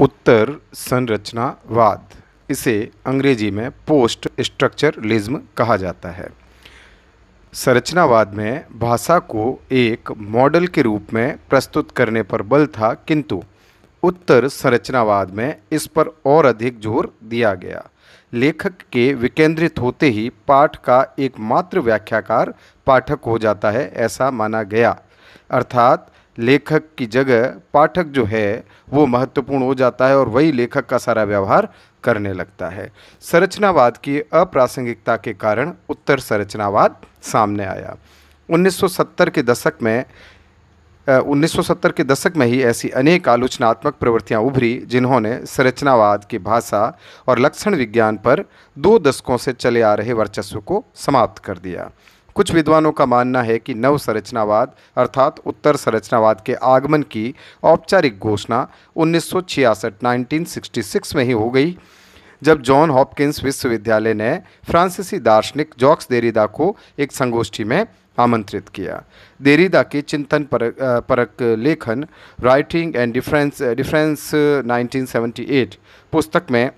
उत्तर संरचनावाद इसे अंग्रेजी में पोस्ट स्ट्रक्चरलिज्म कहा जाता है संरचनावाद में भाषा को एक मॉडल के रूप में प्रस्तुत करने पर बल था किंतु उत्तर संरचनावाद में इस पर और अधिक जोर दिया गया लेखक के विकेंद्रित होते ही पाठ का एकमात्र व्याख्याकार पाठक हो जाता है ऐसा माना गया अर्थात लेखक की जगह पाठक जो है वो महत्वपूर्ण हो जाता है और वही लेखक का सारा व्यवहार करने लगता है संरचनावाद की अप्रासंगिकता के कारण उत्तर संरचनावाद सामने आया 1970 के दशक में 1970 के दशक में ही ऐसी अनेक आलोचनात्मक प्रवृत्तियां उभरी जिन्होंने संरचनावाद की भाषा और लक्षण विज्ञान पर दो दशकों से चले आ रहे वर्चस्व को समाप्त कर दिया कुछ विद्वानों का मानना है कि नव संरचनावाद अर्थात उत्तर संरचनावाद के आगमन की औपचारिक घोषणा 1966-1966 में ही हो गई जब जॉन हॉपकिंस विश्वविद्यालय ने फ्रांसीसी दार्शनिक जॉक्स देरीदा को एक संगोष्ठी में आमंत्रित किया देरीदा के चिंतन पर परक लेखन राइटिंग एंड डिफरेंस डिफरेंस 1978 पुस्तक में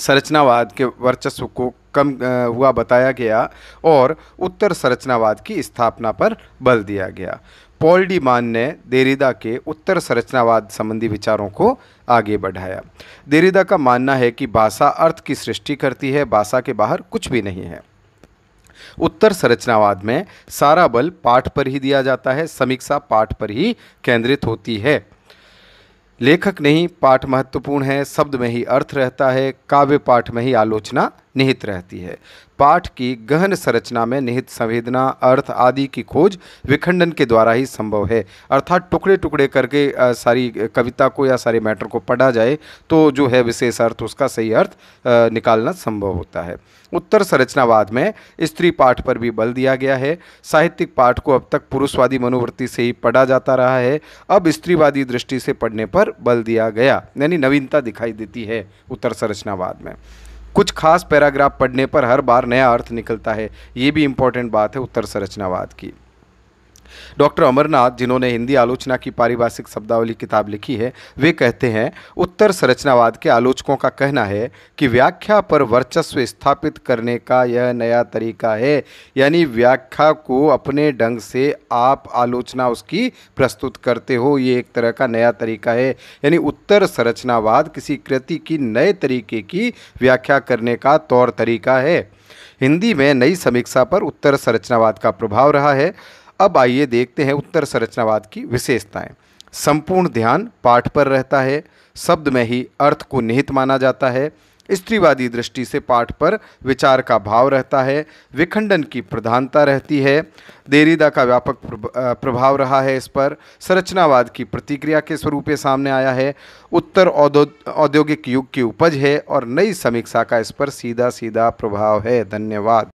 संरचनावाद के वर्चस्व को कम हुआ बताया गया और उत्तर संरचनावाद की स्थापना पर बल दिया गया पॉल डी मान ने देरिदा के उत्तर संरचनावाद संबंधी विचारों को आगे बढ़ाया देरिदा का मानना है कि भाषा अर्थ की सृष्टि करती है भाषा के बाहर कुछ भी नहीं है उत्तर संरचनावाद में सारा बल पाठ पर ही दिया जाता है समीक्षा पाठ पर ही केंद्रित होती है लेखक नहीं पाठ महत्वपूर्ण है शब्द में ही अर्थ रहता है काव्य पाठ में ही आलोचना निहित रहती है पाठ की गहन संरचना में निहित संवेदना अर्थ आदि की खोज विखंडन के द्वारा ही संभव है अर्थात टुकड़े टुकड़े करके सारी कविता को या सारे मैटर को पढ़ा जाए तो जो है विशेष अर्थ उसका सही अर्थ निकालना संभव होता है उत्तर संरचनावाद में स्त्री पाठ पर भी बल दिया गया है साहित्यिक पाठ को अब तक पुरुषवादी मनोवृत्ति से ही पढ़ा जाता रहा है अब स्त्रीवादी दृष्टि से पढ़ने पर बल दिया गया यानी नवीनता दिखाई देती है उत्तर संरचनावाद में कुछ खास पैराग्राफ पढ़ने पर हर बार नया अर्थ निकलता है ये भी इम्पोर्टेंट बात है उत्तर संरचनावाद की डॉक्टर अमरनाथ जिन्होंने हिंदी आलोचना की पारिभाषिक शब्दावली किताब लिखी है वे कहते हैं उत्तर संरचनावाद के आलोचकों का कहना है कि व्याख्या पर वर्चस्व स्थापित करने का यह नया तरीका है यानी व्याख्या को अपने ढंग से आप आलोचना उसकी प्रस्तुत करते हो ये एक तरह का नया तरीका है यानी उत्तर संरचनावाद किसी कृति की नए तरीके की व्याख्या करने का तौर तरीका है हिंदी में नई समीक्षा पर उत्तर संरचनावाद का प्रभाव रहा है अब आइए देखते हैं उत्तर संरचनावाद की विशेषताएं संपूर्ण ध्यान पाठ पर रहता है शब्द में ही अर्थ को निहित माना जाता है स्त्रीवादी दृष्टि से पाठ पर विचार का भाव रहता है विखंडन की प्रधानता रहती है देरीदा का व्यापक प्रभाव रहा है इस पर संरचनावाद की प्रतिक्रिया के स्वरूप सामने आया है उत्तर औद्योगिक युग की उपज है और नई समीक्षा का इस पर सीधा सीधा प्रभाव है धन्यवाद